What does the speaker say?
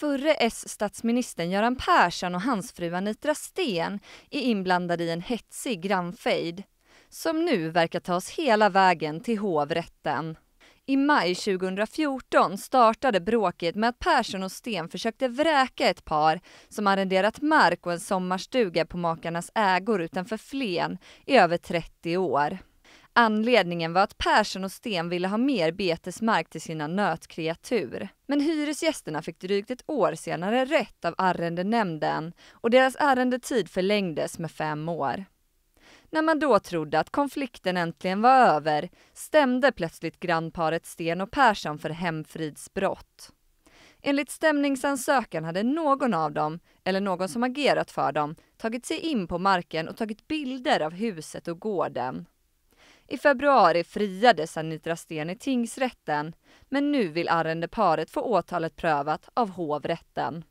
förre S-statsministern Göran Persson och hans fru Anitra Sten är inblandade i en hetsig grannfejd som nu verkar tas hela vägen till hovrätten. I maj 2014 startade bråket med att Persson och Sten försökte vräka ett par som arrenderat mark och en sommarstuga på makarnas ägor utanför Flen i över 30 år. Anledningen var att Persson och Sten ville ha mer betesmark till sina nötkreatur. Men hyresgästerna fick drygt ett år senare rätt av arrendenämnden och deras arrendetid förlängdes med fem år. När man då trodde att konflikten äntligen var över stämde plötsligt grannparet Sten och Persson för hemfridsbrott. Enligt stämningsansökan hade någon av dem, eller någon som agerat för dem, tagit sig in på marken och tagit bilder av huset och gården. I februari friades Anitra Sten i tingsrätten, men nu vill arrendeparet få åtalet prövat av hovrätten.